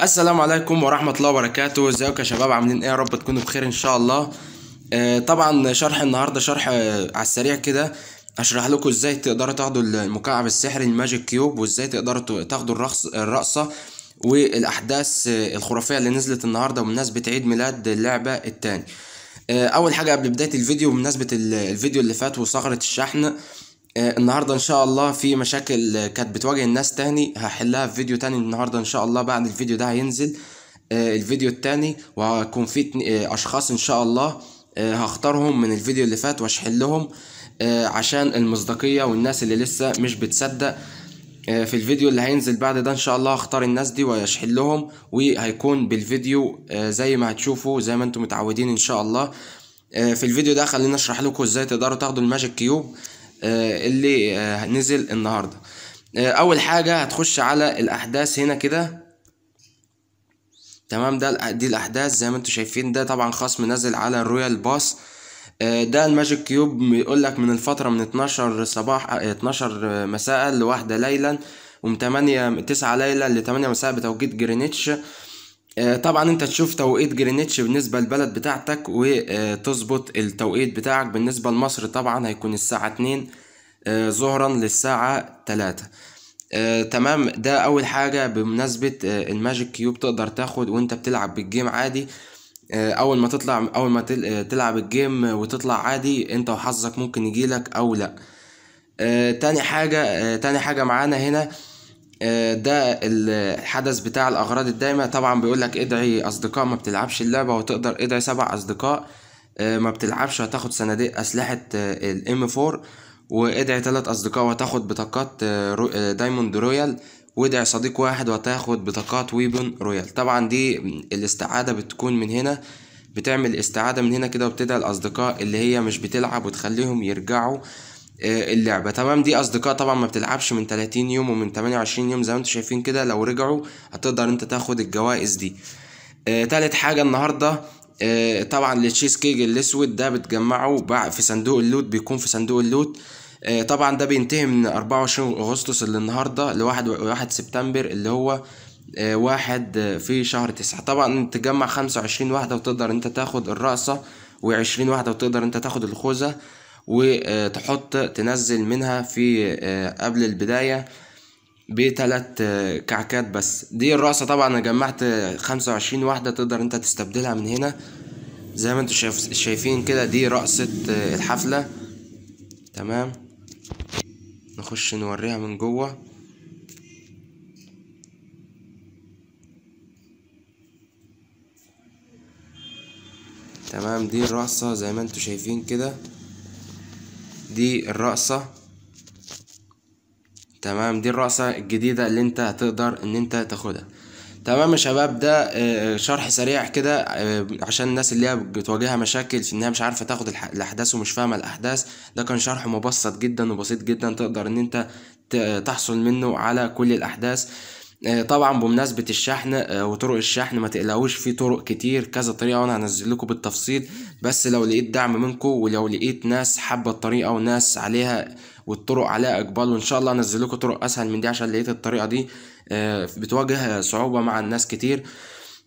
السلام عليكم ورحمة الله وبركاته ازيكم يا شباب عاملين ايه يا رب تكونوا بخير ان شاء الله آه، طبعا شرح النهاردة شرح آه، على السريع كده اشرح لكم ازاي تقدروا تاخدوا المكعب السحري الماجيك كيوب وازاي تقدروا تاخدوا الرقص الرقصة والاحداث آه، الخرافية اللي نزلت النهاردة بمناسبة عيد ميلاد اللعبة التاني اول حاجة قبل بداية الفيديو بمناسبة الفيديو اللي فات وثغرة الشحن آه، النهاردة ان شاء الله في مشاكل كانت بتواجه الناس تاني هحلها في فيديو تاني النهاردة ان شاء الله بعد الفيديو ده هينزل آه، الفيديو التاني وهكون في آه، اشخاص ان شاء الله هختارهم من الفيديو اللي فات واشحلهم عشان المصداقية والناس اللي لسه مش بتصدق في الفيديو اللي هينزل بعد ده ان شاء الله هختار الناس دي واشحلهم وهيكون بالفيديو زي ما هتشوفوا زي ما انتم متعودين ان شاء الله في الفيديو ده خلينا اشرح لكم ازاي تقدروا تاخدوا الماجيك كيوب آه، اللي آه، نزل النهارده آه، اول حاجه هتخش على الاحداث هنا كده تمام ده دي الاحداث زي ما انتم شايفين ده طبعا خصم نازل على الرويال باس ده الماجيك كيوب بيقول لك من الفتره من 12 صباح 12 مساء لواحدة ليلا ومن 8 9 ليلا ل 8 مساء بتوقيت جرينتش آه، طبعا انت تشوف توقيت جرينيتش بالنسبة للبلد بتاعتك وتظبط التوقيت بتاعك بالنسبة لمصر طبعا هيكون الساعة 2 آه، ظهرا للساعة 3 آه، تمام ده اول حاجة بمناسبة الماجيك كيوب تقدر تاخد وانت بتلعب بالجيم عادي اول ما تطلع اول ما تلعب الجيم وتطلع عادي انت وحظك ممكن يجيلك او لا تاني حاجة تاني حاجة معانا هنا آه، ده الحدث بتاع الاغراض الدايمه طبعا بيقول لك ادعي اصدقاء ما بتلعبش اللعبه وتقدر ادعي سبع اصدقاء آه، ما بتلعبش هتاخد صناديق اسلحه آه، الام 4 وادعي تلات اصدقاء وتاخد بطاقات دايموند رويال وادعي صديق واحد وتاخد بطاقات ويبون رويال طبعا دي الاستعاده بتكون من هنا بتعمل استعاده من هنا كده وبتدعي الاصدقاء اللي هي مش بتلعب وتخليهم يرجعوا آه، اللعبه تمام دي اصدقاء طبعا ما بتلعبش من 30 يوم ومن 28 يوم زي ما انتم شايفين كده لو رجعوا هتقدر انت تاخد الجوائز دي آه، تالت حاجه النهارده آه، طبعا التشيز كيك الاسود ده بتجمعه في صندوق اللوت بيكون في صندوق اللوت طبعا ده بينتهي من 24 اغسطس اللي النهارده لواحد 1 سبتمبر اللي هو واحد في شهر تسعة طبعا تجمع خمسة وعشرين واحدة وتقدر انت تاخد الرقصة وعشرين واحدة وتقدر انت تاخد الخوذة وتحط تنزل منها في آه، قبل البداية بتلات آه، كعكات بس دي الرقصة طبعا انا جمعت خمسة وعشرين واحدة تقدر انت تستبدلها من هنا زي ما انتوا شايف شايفين كده دي رقصة آه، الحفلة تمام نخش نوريها من جوه تمام دي الرقصة زي ما انتوا شايفين كده دي الرقصة تمام دي الرقصة الجديدة اللي انت هتقدر ان انت تاخدها تمام يا شباب ده آه، شرح سريع كده آه، عشان الناس اللي هي بتواجهها مشاكل في انها مش عارفه تاخد الاحداث ومش فاهمه الاحداث ده كان شرح مبسط جدا وبسيط جدا تقدر ان انت تحصل منه على كل الاحداث آه، طبعا بمناسبة الشحن آه، وطرق الشحن ما تقلقوش في طرق كتير كذا طريقة وانا هنزل لكم بالتفصيل بس لو لقيت دعم منكم ولو لقيت ناس حابة الطريقة وناس عليها والطرق عليها اقبال وان شاء الله هنزل لكم طرق اسهل من دي عشان لقيت الطريقة دي آه، بتواجه صعوبة مع الناس كتير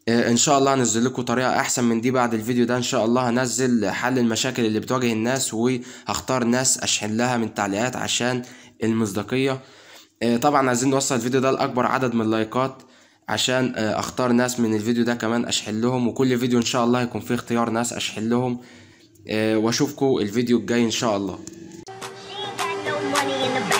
ان شاء الله هنزل لكم طريقه احسن من دي بعد الفيديو ده ان شاء الله هنزل حل المشاكل اللي بتواجه الناس وهختار ناس اشحن لها من تعليقات عشان المصداقيه آه، طبعا عايزين نوصل الفيديو ده لاكبر عدد من اللايكات عشان آه، اختار ناس من الفيديو ده كمان اشحن لهم وكل فيديو ان شاء الله هيكون فيه اختيار ناس اشحن لهم آه، واشوفكم الفيديو الجاي ان شاء الله